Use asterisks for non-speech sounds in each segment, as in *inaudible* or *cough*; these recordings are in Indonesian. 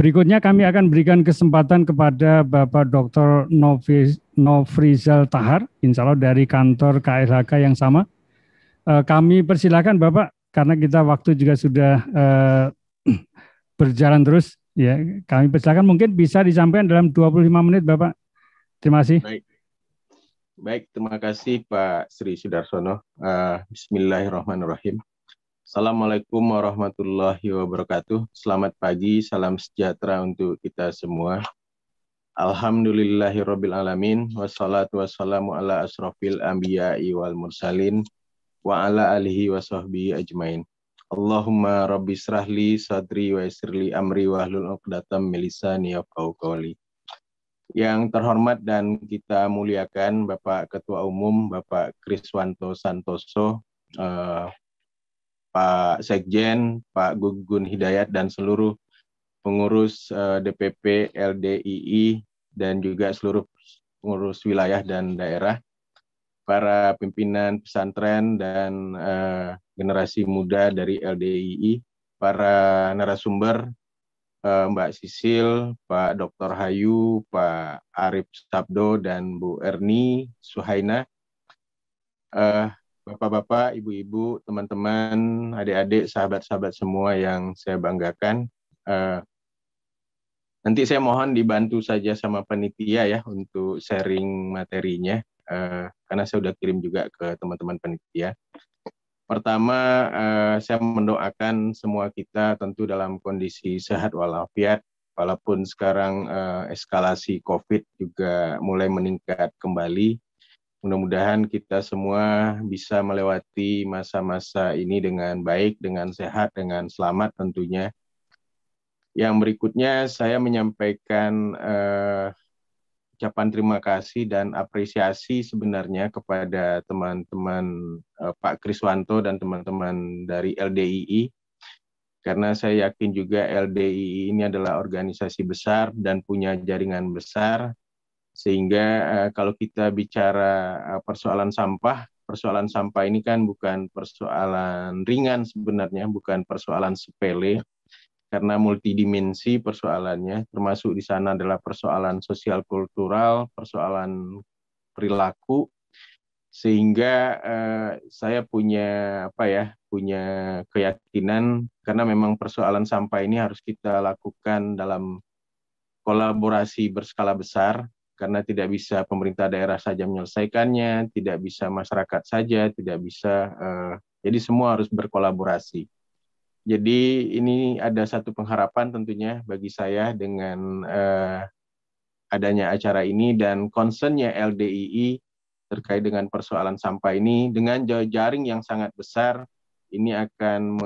Berikutnya kami akan berikan kesempatan kepada Bapak Dr. Novrizal Tahar, insya Allah dari kantor KLHK yang sama. Eh, kami persilakan Bapak, karena kita waktu juga sudah eh, *clears throat* berjalan terus. ya Kami persilakan mungkin bisa disampaikan dalam 25 menit Bapak. Terima kasih. Baik, Baik terima kasih Pak Sri Sudarsono. Eh, Bismillahirrahmanirrahim. Assalamualaikum warahmatullahi wabarakatuh. Selamat pagi, salam sejahtera untuk kita semua. Alhamdulillahirabbil alamin wassalatu wassalamu ala asrofil anbiya'i wal mursalin wa ala alihi wa ajmain. Allahumma rabbi srahli sadri wa yassirli amri wa hlul uqdatam lisani yafqahu qawli. Yang terhormat dan kita muliakan Bapak Ketua Umum Bapak Kriswanto Santoso, eh, Pak Sekjen, Pak Gugun Hidayat, dan seluruh pengurus eh, DPP LDII dan juga seluruh pengurus wilayah dan daerah, para pimpinan pesantren dan uh, generasi muda dari LDII, para narasumber uh, Mbak Sisil, Pak Dr. Hayu, Pak Arif Sabdo dan Bu Erni Suhaina. Uh, Bapak-bapak, ibu-ibu, teman-teman, adik-adik, sahabat-sahabat semua yang saya banggakan. Uh, nanti saya mohon dibantu saja sama panitia ya untuk sharing materinya. Uh, karena saya sudah kirim juga ke teman-teman panitia. Pertama, uh, saya mendoakan semua kita tentu dalam kondisi sehat walafiat, walaupun sekarang uh, eskalasi COVID juga mulai meningkat kembali mudah-mudahan kita semua bisa melewati masa-masa ini dengan baik, dengan sehat, dengan selamat tentunya. Yang berikutnya saya menyampaikan eh, ucapan terima kasih dan apresiasi sebenarnya kepada teman-teman eh, Pak Kriswanto dan teman-teman dari LDII karena saya yakin juga LDII ini adalah organisasi besar dan punya jaringan besar sehingga uh, kalau kita bicara eh, persoalan sampah, persoalan sampah ini kan bukan persoalan ringan sebenarnya, bukan persoalan sepele karena multidimensi persoalannya, termasuk di sana adalah persoalan sosial kultural, persoalan perilaku, sehingga eh, saya punya apa ya, punya keyakinan karena memang persoalan sampah ini harus kita lakukan dalam kolaborasi berskala besar karena tidak bisa pemerintah daerah saja menyelesaikannya, tidak bisa masyarakat saja, tidak bisa uh, jadi semua harus berkolaborasi. Jadi ini ada satu pengharapan tentunya bagi saya dengan uh, adanya acara ini dan concernnya LDII terkait dengan persoalan sampah ini dengan jaring yang sangat besar ini akan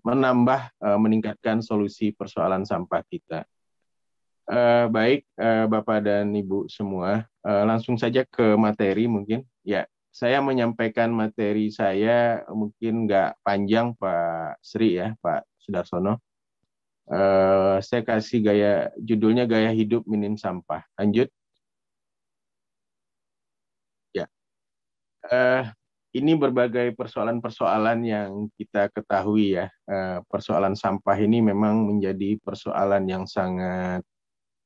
menambah eh, meningkatkan solusi persoalan sampah kita. Uh, baik, uh, Bapak dan Ibu semua, uh, langsung saja ke materi mungkin. Ya, saya menyampaikan materi saya mungkin nggak panjang Pak Sri ya, Pak Sudarsono. Uh, saya kasih gaya judulnya gaya hidup minim sampah. Lanjut. Ya, uh, ini berbagai persoalan-persoalan yang kita ketahui ya. persoalan sampah ini memang menjadi persoalan yang sangat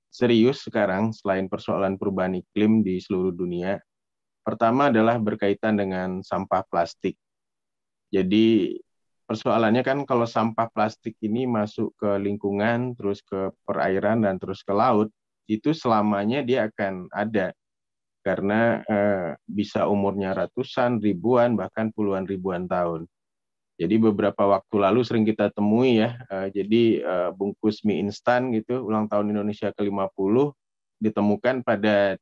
serius sekarang selain persoalan perubahan iklim di seluruh dunia. Pertama adalah berkaitan dengan sampah plastik. Jadi persoalannya kan kalau sampah plastik ini masuk ke lingkungan, terus ke perairan dan terus ke laut, itu selamanya dia akan ada karena eh, bisa umurnya ratusan, ribuan, bahkan puluhan ribuan tahun. Jadi beberapa waktu lalu sering kita temui ya, eh, jadi eh, bungkus mie instan gitu, ulang tahun Indonesia ke-50 ditemukan pada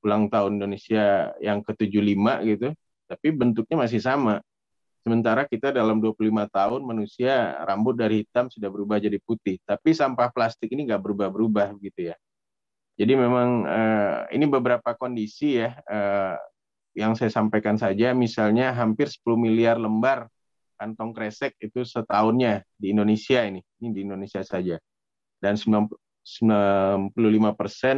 ulang tahun Indonesia yang ke-75 gitu, tapi bentuknya masih sama. Sementara kita dalam 25 tahun manusia rambut dari hitam sudah berubah jadi putih, tapi sampah plastik ini nggak berubah-berubah gitu ya. Jadi memang eh, ini beberapa kondisi ya yang saya sampaikan saja, misalnya hampir 10 miliar lembar kantong kresek itu setahunnya di Indonesia ini, ini di Indonesia saja. Dan 95%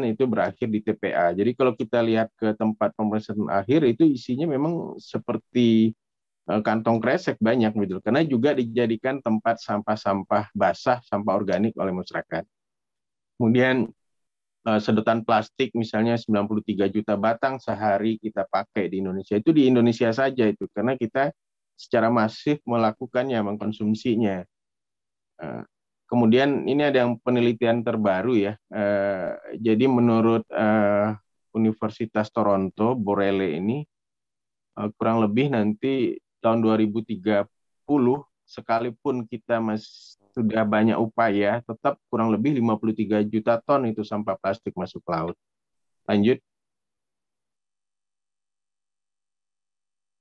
itu berakhir di TPA. Jadi kalau kita lihat ke tempat pemeriksaan akhir itu isinya memang seperti eh, kantong kresek banyak gitu. Karena juga dijadikan tempat sampah-sampah basah, sampah organik oleh masyarakat. Kemudian eh, sedotan plastik misalnya 93 juta batang sehari kita pakai di Indonesia. Itu di Indonesia saja itu karena kita secara masif melakukannya, mengkonsumsinya. Eh, kemudian ini ada yang penelitian terbaru ya. Eh, jadi menurut eh, Universitas Toronto, Borele ini kurang lebih nanti tahun 2030 sekalipun kita masih sudah banyak upaya, tetap kurang lebih 53 juta ton itu sampah plastik masuk laut. Lanjut.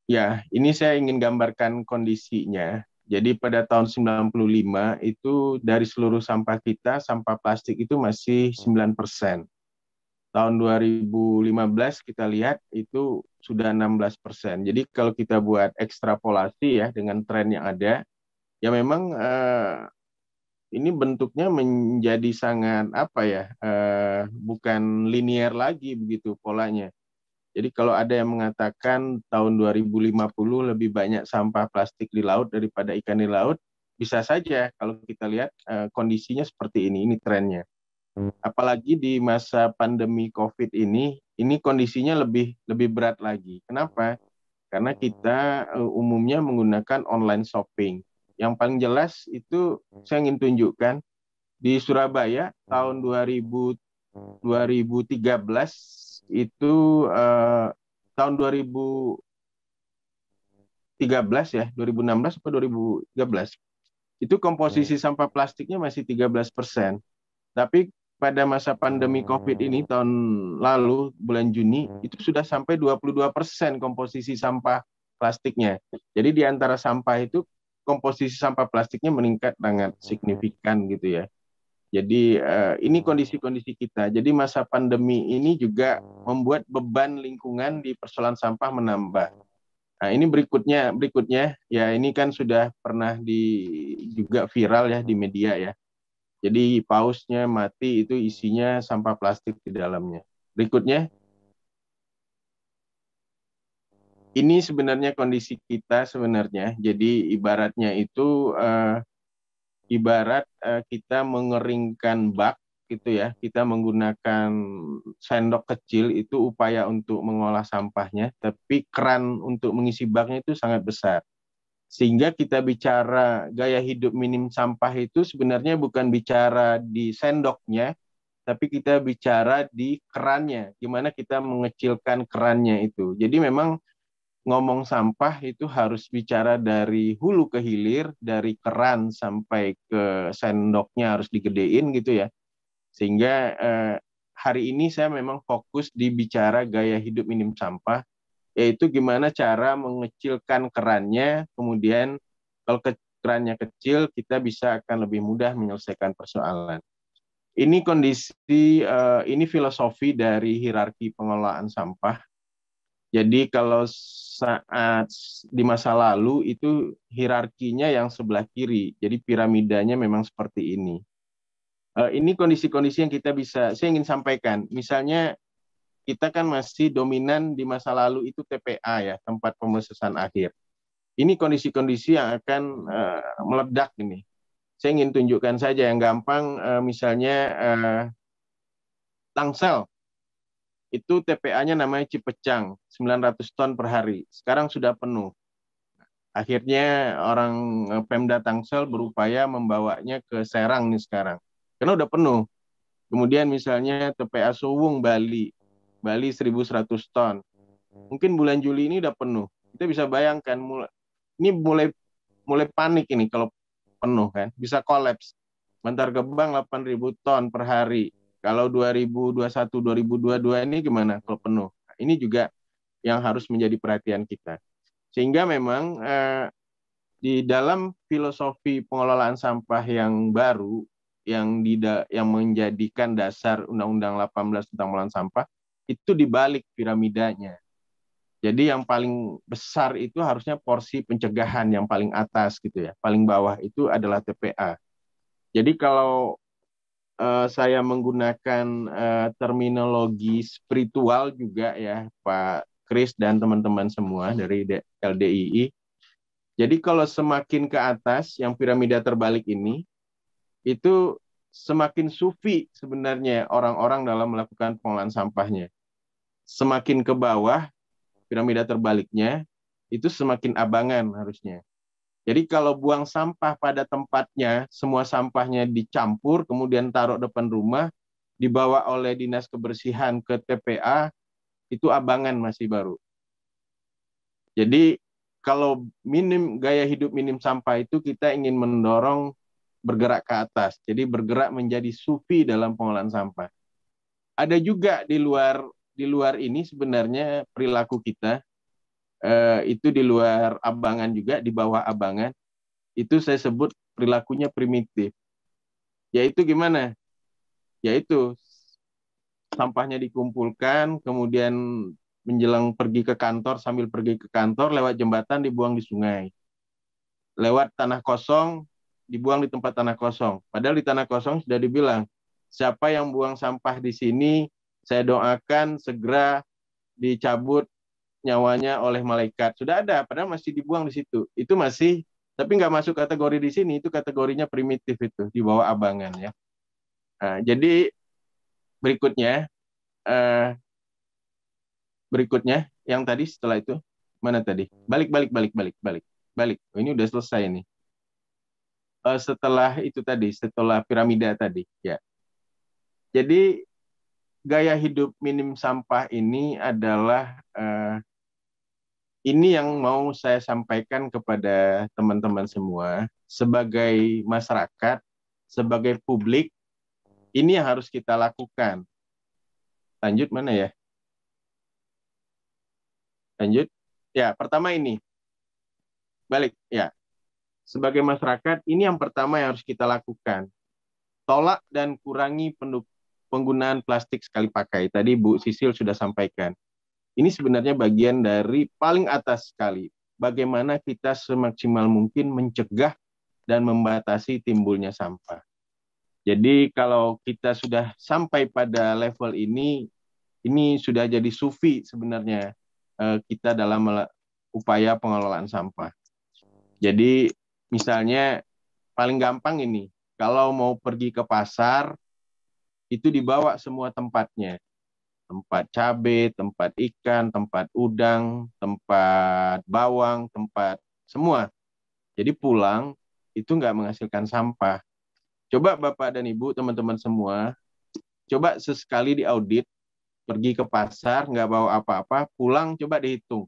Ya, ini saya ingin gambarkan kondisinya. Jadi pada tahun 95 itu dari seluruh sampah kita, sampah plastik itu masih 9 persen. Tahun 2015 kita lihat itu sudah 16 persen. Jadi kalau kita buat ekstrapolasi ya dengan tren yang ada, ya memang eh, ini bentuknya menjadi sangat apa ya, eh, bukan linear lagi begitu polanya. Jadi kalau ada yang mengatakan tahun 2050 lebih banyak sampah plastik di laut daripada ikan di laut, bisa saja kalau kita lihat eh, kondisinya seperti ini, ini trennya. Hmm. Apalagi di masa pandemi COVID ini, ini kondisinya lebih lebih berat lagi. Kenapa? Karena kita eh, umumnya menggunakan online shopping. Yang paling jelas itu saya ingin tunjukkan di Surabaya tahun 2000 2013 itu uh, tahun 2013 ya, 2016 atau 2013 itu komposisi hmm. sampah plastiknya masih 13 persen. Tapi pada masa pandemi oh. COVID ini tahun lalu bulan Juni hmm. itu sudah sampai 22 persen komposisi sampah plastiknya. Jadi di antara sampah itu komposisi sampah plastiknya meningkat sangat hmm. signifikan gitu ya. Jadi eh, ini kondisi-kondisi kita. Jadi masa pandemi ini juga membuat beban lingkungan di persoalan sampah menambah. Nah, ini berikutnya berikutnya ya ini kan sudah pernah di juga viral ya di media ya. Jadi pausnya mati itu isinya sampah plastik di dalamnya. Berikutnya ini sebenarnya kondisi kita sebenarnya. Jadi ibaratnya itu uh, ibarat uh, kita mengeringkan bak gitu ya kita menggunakan sendok kecil itu upaya untuk mengolah sampahnya tapi keran untuk mengisi baknya itu sangat besar sehingga kita bicara gaya hidup minim sampah itu sebenarnya bukan bicara di sendoknya tapi kita bicara di kerannya gimana kita mengecilkan kerannya itu jadi memang ngomong sampah itu harus bicara dari hulu ke hilir, dari keran sampai ke sendoknya harus digedein gitu ya. Sehingga eh, hari ini saya memang fokus di bicara gaya hidup minim sampah, yaitu gimana cara mengecilkan kerannya, kemudian kalau ke kerannya kecil kita bisa akan lebih mudah menyelesaikan persoalan. Ini kondisi, eh, ini filosofi dari hierarki pengelolaan sampah jadi kalau saat di masa lalu itu hierarkinya yang sebelah kiri, jadi piramidanya memang seperti ini. Eh, ini kondisi-kondisi yang kita bisa, saya ingin sampaikan. Misalnya kita kan masih dominan di masa lalu itu TPA ya, tempat pemesesan akhir. Ini kondisi-kondisi yang akan eh, meledak ini. Saya ingin tunjukkan saja yang gampang, eh, misalnya Tangsel itu TPA-nya namanya Cipecang, 900 ton per hari. Sekarang sudah penuh. Akhirnya orang Pemda Tangsel berupaya membawanya ke Serang nih sekarang. Karena udah penuh. Kemudian misalnya TPA Suwung Bali, Bali 1100 ton. Mungkin bulan Juli ini udah penuh. Kita bisa bayangkan ini mulai mulai panik ini kalau penuh kan, bisa kolaps. Bantar Gebang 8.000 ton per hari, kalau 2021 2022 ini gimana kalau penuh? Ini juga yang harus menjadi perhatian kita. Sehingga memang eh, di dalam filosofi pengelolaan sampah yang baru yang dida, yang menjadikan dasar Undang-Undang 18 tentang pengelolaan sampah itu dibalik piramidanya. Jadi yang paling besar itu harusnya porsi pencegahan yang paling atas gitu ya. Paling bawah itu adalah TPA. Jadi kalau uh, saya menggunakan uh, terminologi spiritual juga ya Pak Kris dan teman-teman semua dari LDII. Jadi kalau semakin ke atas yang piramida terbalik ini itu semakin sufi sebenarnya orang-orang dalam melakukan pengolahan sampahnya. Semakin ke bawah piramida terbaliknya itu semakin abangan harusnya. Jadi kalau buang sampah pada tempatnya, semua sampahnya dicampur, kemudian taruh depan rumah, dibawa oleh dinas kebersihan ke TPA, itu abangan masih baru. Jadi kalau minim gaya hidup minim sampah itu kita ingin mendorong bergerak ke atas. Jadi bergerak menjadi sufi dalam pengolahan sampah. Ada juga di luar di luar ini sebenarnya perilaku kita Eh, itu di luar abangan juga, di bawah abangan, itu saya sebut perilakunya primitif. Yaitu gimana? Yaitu sampahnya dikumpulkan, kemudian menjelang pergi ke kantor, sambil pergi ke kantor, lewat jembatan dibuang di sungai. Lewat tanah kosong, dibuang di tempat tanah kosong. Padahal di tanah kosong sudah dibilang, siapa yang buang sampah di sini, saya doakan segera dicabut nyawanya oleh malaikat. Sudah ada, padahal masih dibuang di situ. Itu masih, tapi nggak masuk kategori di sini. Itu kategorinya primitif itu di bawah abangan ya. Nah, jadi berikutnya, eh, berikutnya yang tadi setelah itu mana tadi? Balik, balik, balik, balik, balik, balik. Oh, ini udah selesai nih. Eh, setelah itu tadi, setelah piramida tadi, ya. Jadi gaya hidup minim sampah ini adalah eh, ini yang mau saya sampaikan kepada teman-teman semua sebagai masyarakat, sebagai publik, ini yang harus kita lakukan. Lanjut mana ya? Lanjut. Ya, pertama ini. Balik, ya. Sebagai masyarakat, ini yang pertama yang harus kita lakukan. Tolak dan kurangi penggunaan plastik sekali pakai. Tadi Bu Sisil sudah sampaikan. Ini sebenarnya bagian dari paling atas sekali. Bagaimana kita semaksimal mungkin mencegah dan membatasi timbulnya sampah. Jadi kalau kita sudah sampai pada level ini, ini sudah jadi sufi sebenarnya eh, kita dalam upaya pengelolaan sampah. Jadi misalnya paling gampang ini, kalau mau pergi ke pasar, itu dibawa semua tempatnya. Tempat cabe, tempat ikan, tempat udang, tempat bawang, tempat semua. Jadi pulang itu nggak menghasilkan sampah. Coba Bapak dan Ibu, teman-teman semua, coba sesekali diaudit, pergi ke pasar, nggak bawa apa-apa, pulang coba dihitung.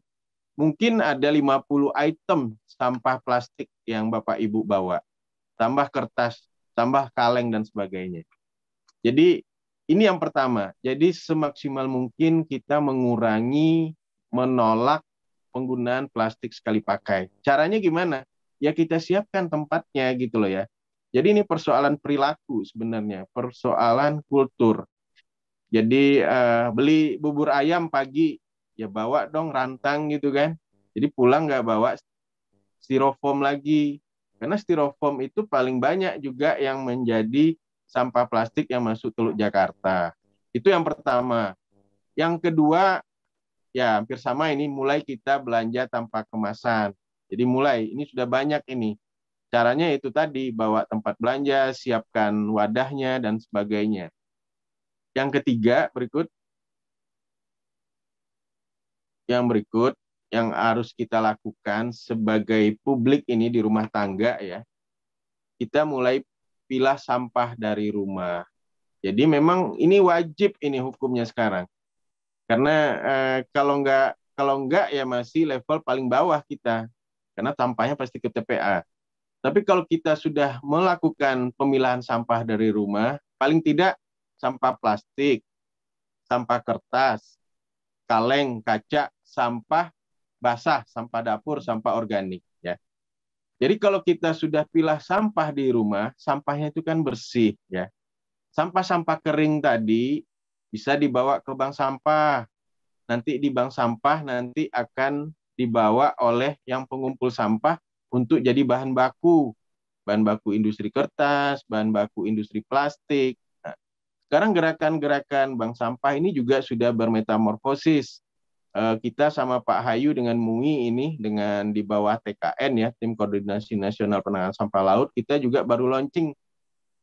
Mungkin ada 50 item sampah plastik yang Bapak Ibu bawa. Tambah kertas, tambah kaleng dan sebagainya. Jadi ini yang pertama. Jadi semaksimal mungkin kita mengurangi menolak penggunaan plastik sekali pakai. Caranya gimana? Ya kita siapkan tempatnya gitu loh ya. Jadi ini persoalan perilaku sebenarnya, persoalan kultur. Jadi uh, beli bubur ayam pagi ya bawa dong rantang gitu kan. Jadi pulang nggak bawa styrofoam lagi. Karena styrofoam itu paling banyak juga yang menjadi sampah plastik yang masuk Teluk Jakarta. Itu yang pertama. Yang kedua, ya hampir sama ini mulai kita belanja tanpa kemasan. Jadi mulai ini sudah banyak ini. Caranya itu tadi bawa tempat belanja, siapkan wadahnya dan sebagainya. Yang ketiga berikut yang berikut yang harus kita lakukan sebagai publik ini di rumah tangga ya. Kita mulai pilah sampah dari rumah. Jadi memang ini wajib ini hukumnya sekarang. Karena eh, kalau nggak kalau nggak ya masih level paling bawah kita. Karena sampahnya pasti ke TPA. Tapi kalau kita sudah melakukan pemilahan sampah dari rumah, paling tidak sampah plastik, sampah kertas, kaleng, kaca, sampah basah, sampah dapur, sampah organik. Jadi kalau kita sudah pilah sampah di rumah, sampahnya itu kan bersih ya. Sampah-sampah kering tadi bisa dibawa ke bank sampah. Nanti di bank sampah nanti akan dibawa oleh yang pengumpul sampah untuk jadi bahan baku. Bahan baku industri kertas, bahan baku industri plastik. Nah, sekarang gerakan-gerakan bank sampah ini juga sudah bermetamorfosis Eh, kita sama Pak Hayu dengan MUI ini dengan di bawah TKN ya tim koordinasi nasional penanganan sampah laut kita juga baru launching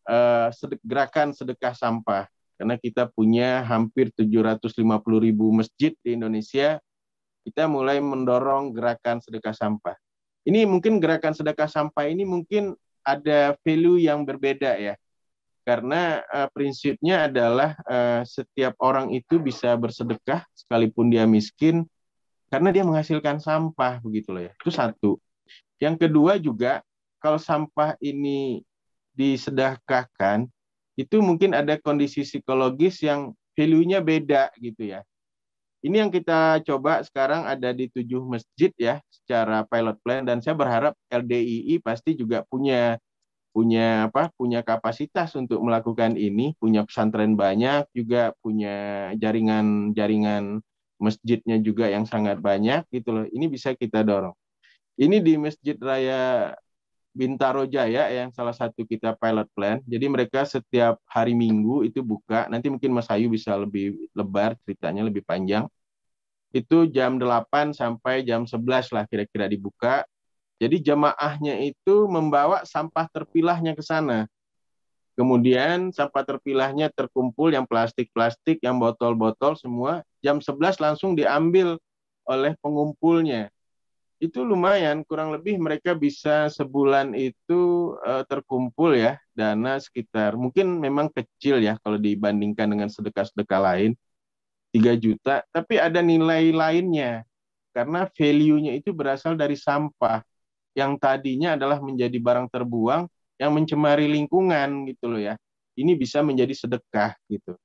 eh, gerakan sedekah sampah karena kita punya hampir 750 ribu masjid di Indonesia kita mulai mendorong gerakan sedekah sampah ini mungkin gerakan sedekah sampah ini mungkin ada value yang berbeda ya karena uh, prinsipnya adalah uh, setiap orang itu bisa bersedekah sekalipun dia miskin karena dia menghasilkan sampah begitu loh ya. Itu satu. Yang kedua juga kalau sampah ini disedekahkan itu mungkin ada kondisi psikologis yang value-nya beda gitu ya. Ini yang kita coba sekarang ada di tujuh masjid ya secara pilot plan dan saya berharap LDII pasti juga punya punya apa punya kapasitas untuk melakukan ini punya pesantren banyak juga punya jaringan jaringan masjidnya juga yang sangat banyak gitu loh ini bisa kita dorong ini di masjid raya Bintaro Jaya yang salah satu kita pilot plan jadi mereka setiap hari Minggu itu buka nanti mungkin Mas Ayu bisa lebih lebar ceritanya lebih panjang itu jam 8 sampai jam 11 lah kira-kira dibuka jadi jamaahnya itu membawa sampah terpilahnya ke sana. Kemudian sampah terpilahnya terkumpul yang plastik-plastik, yang botol-botol semua. Jam 11 langsung diambil oleh pengumpulnya. Itu lumayan, kurang lebih mereka bisa sebulan itu eh, terkumpul ya dana sekitar. Mungkin memang kecil ya kalau dibandingkan dengan sedekah-sedekah lain. 3 juta, tapi ada nilai lainnya karena value-nya itu berasal dari sampah yang tadinya adalah menjadi barang terbuang yang mencemari lingkungan gitu loh ya. Ini bisa menjadi sedekah gitu.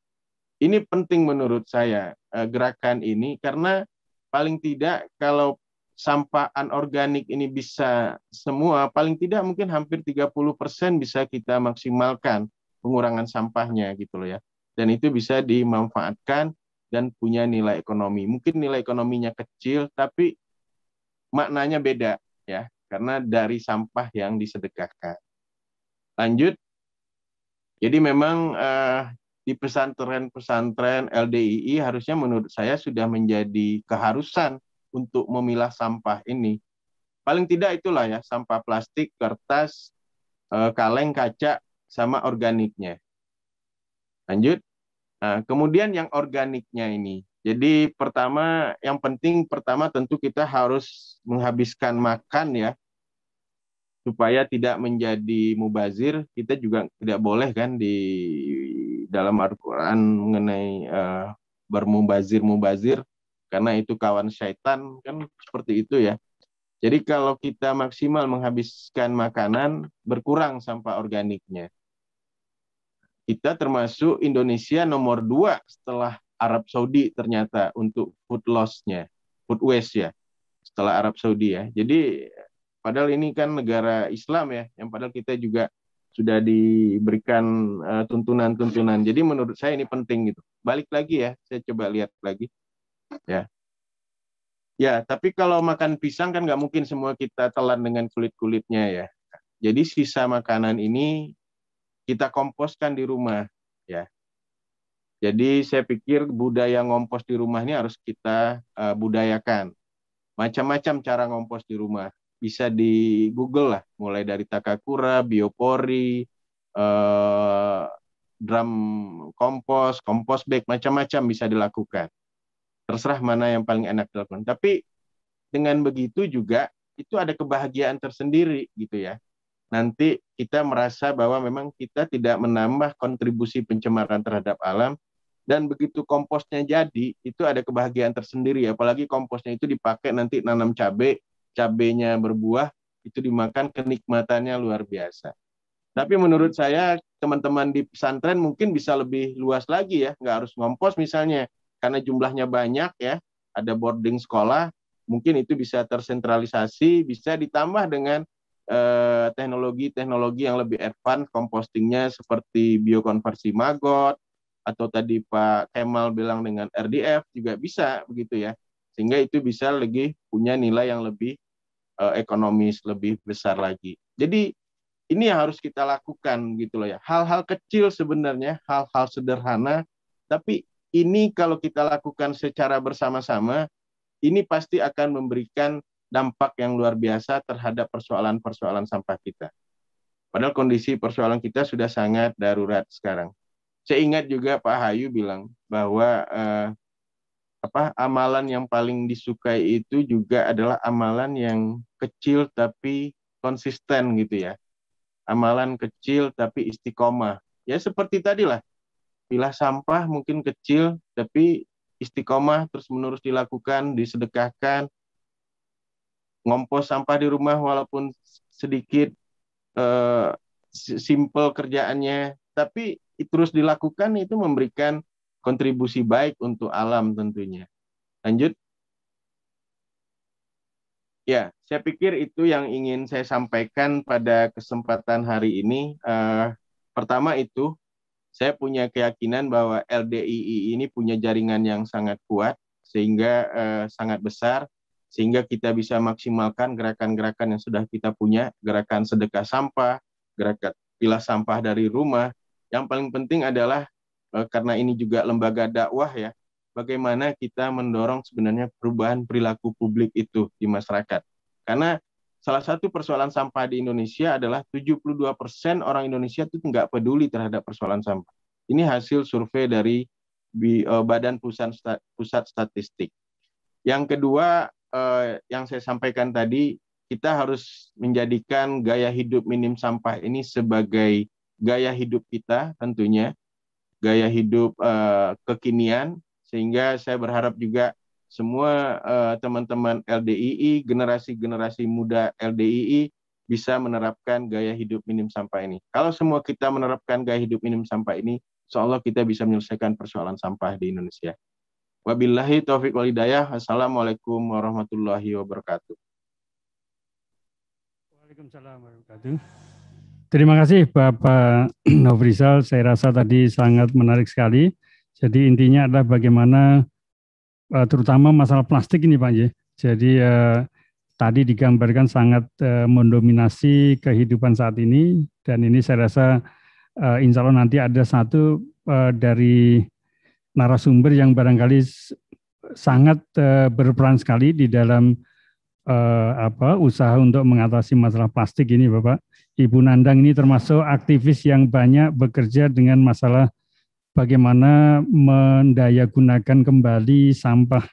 Ini penting menurut saya eh, gerakan ini karena paling tidak kalau sampah anorganik ini bisa semua paling tidak mungkin hampir 30% bisa kita maksimalkan pengurangan sampahnya gitu loh ya. Dan itu bisa dimanfaatkan dan punya nilai ekonomi. Mungkin nilai ekonominya kecil tapi maknanya beda ya karena dari sampah yang disedekahkan. Lanjut, jadi memang eh, di pesantren-pesantren LDII harusnya menurut saya sudah menjadi keharusan untuk memilah sampah ini. Paling tidak itulah ya, sampah plastik, kertas, eh, kaleng, kaca, sama organiknya. Lanjut. Nah, kemudian yang organiknya ini. Jadi pertama, yang penting pertama tentu kita harus menghabiskan makan ya supaya tidak menjadi mubazir kita juga tidak boleh kan di dalam Al-Qur'an mengenai uh, eh, bermubazir mubazir karena itu kawan syaitan kan seperti itu ya. Jadi kalau kita maksimal menghabiskan makanan berkurang sampah organiknya. Kita termasuk Indonesia nomor dua setelah Arab Saudi ternyata untuk food loss-nya, food waste ya, setelah Arab Saudi ya. Jadi Padahal ini kan negara Islam ya, yang padahal kita juga sudah diberikan uh, tuntunan-tuntunan. Jadi menurut saya ini penting gitu. Balik lagi ya, saya coba lihat lagi. Ya. Ya, tapi kalau makan pisang kan nggak mungkin semua kita telan dengan kulit-kulitnya ya. Jadi sisa makanan ini kita komposkan di rumah ya. Jadi saya pikir budaya ngompos di rumah ini harus kita uh, budayakan. Macam-macam cara ngompos di rumah bisa di Google lah, mulai dari Takakura, Biopori, eh, drum kompos, kompos bag, macam-macam bisa dilakukan. Terserah mana yang paling enak dilakukan. Tapi dengan begitu juga itu ada kebahagiaan tersendiri gitu ya. Nanti kita merasa bahwa memang kita tidak menambah kontribusi pencemaran terhadap alam dan begitu komposnya jadi itu ada kebahagiaan tersendiri apalagi komposnya itu dipakai nanti nanam cabai cabenya berbuah itu dimakan kenikmatannya luar biasa. Tapi menurut saya teman-teman di pesantren mungkin bisa lebih luas lagi ya, nggak harus ngompos misalnya karena jumlahnya banyak ya, ada boarding sekolah, mungkin itu bisa tersentralisasi, bisa ditambah dengan eh, teknologi-teknologi eh, yang lebih advance kompostingnya seperti biokonversi maggot atau tadi Pak Kemal bilang dengan RDF juga bisa begitu ya sehingga itu bisa lebih punya nilai yang lebih uh, ekonomis lebih besar lagi. Jadi ini yang harus kita lakukan gitu loh ya. Hal-hal kecil sebenarnya, hal-hal sederhana, tapi ini kalau kita lakukan secara bersama-sama, ini pasti akan memberikan dampak yang luar biasa terhadap persoalan-persoalan sampah kita. Padahal kondisi persoalan kita sudah sangat darurat sekarang. Saya ingat juga Pak Hayu bilang bahwa eh, apa amalan yang paling disukai itu juga adalah amalan yang kecil tapi konsisten gitu ya. Amalan kecil tapi istiqomah. Ya seperti tadi lah Pilah sampah mungkin kecil tapi istiqomah terus menerus dilakukan, disedekahkan. Ngompos sampah di rumah walaupun sedikit eh, simple kerjaannya, tapi terus dilakukan itu memberikan kontribusi baik untuk alam tentunya. Lanjut. Ya, saya pikir itu yang ingin saya sampaikan pada kesempatan hari ini. Uh, pertama itu, saya punya keyakinan bahwa LDII ini punya jaringan yang sangat kuat, sehingga uh, sangat besar, sehingga kita bisa maksimalkan gerakan-gerakan yang sudah kita punya, gerakan sedekah sampah, gerakan pilah sampah dari rumah. Yang paling penting adalah Eh, karena ini juga lembaga dakwah ya, bagaimana kita mendorong sebenarnya perubahan perilaku publik itu di masyarakat. Karena salah satu persoalan sampah di Indonesia adalah 72% orang Indonesia itu nggak peduli terhadap persoalan sampah. Ini hasil survei dari eh, Badan Pusat Statistik. Yang kedua, eh, yang saya sampaikan tadi, kita harus menjadikan gaya hidup minim sampah ini sebagai gaya hidup kita tentunya gaya hidup uh, kekinian sehingga saya berharap juga semua eh, teman-teman uh, teman -teman LDII generasi-generasi muda LDII bisa menerapkan gaya hidup minim sampah ini. Kalau semua kita menerapkan gaya hidup minim sampah ini, seolah kita bisa menyelesaikan persoalan sampah di Indonesia. Wabillahi taufiq walidayah. Assalamualaikum warahmatullahi wabarakatuh. Waalaikumsalam warahmatullahi wabarakatuh. Terima kasih Bapak *clears throat* Novrizal. Saya rasa tadi sangat menarik sekali. Jadi intinya adalah bagaimana eh, terutama masalah plastik ini Pak Ye. Jadi eh, tadi digambarkan sangat eh, mendominasi kehidupan saat ini dan ini saya rasa insya Allah nanti ada satu dari narasumber yang barangkali sangat berperan sekali di dalam eh, apa usaha untuk mengatasi masalah plastik ini Bapak. Ibu Nandang ini termasuk aktivis yang banyak bekerja dengan masalah bagaimana mendaya gunakan kembali sampah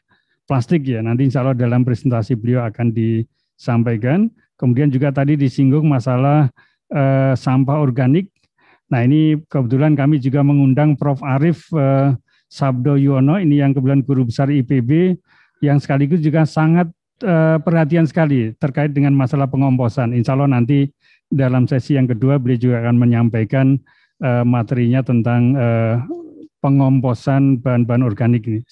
plastik ya. Nanti insya Allah dalam presentasi beliau akan disampaikan. Kemudian juga tadi disinggung masalah eh, sampah organik. Nah ini kebetulan kami juga mengundang Prof. Arif eh, Sabdo Yuwono, ini yang kebetulan guru besar IPB, yang sekaligus juga sangat Eh, perhatian sekali terkait dengan masalah pengomposan. Insya Allah nanti dalam sesi yang kedua beliau juga akan menyampaikan eh, materinya tentang eh, pengomposan bahan-bahan organik ini.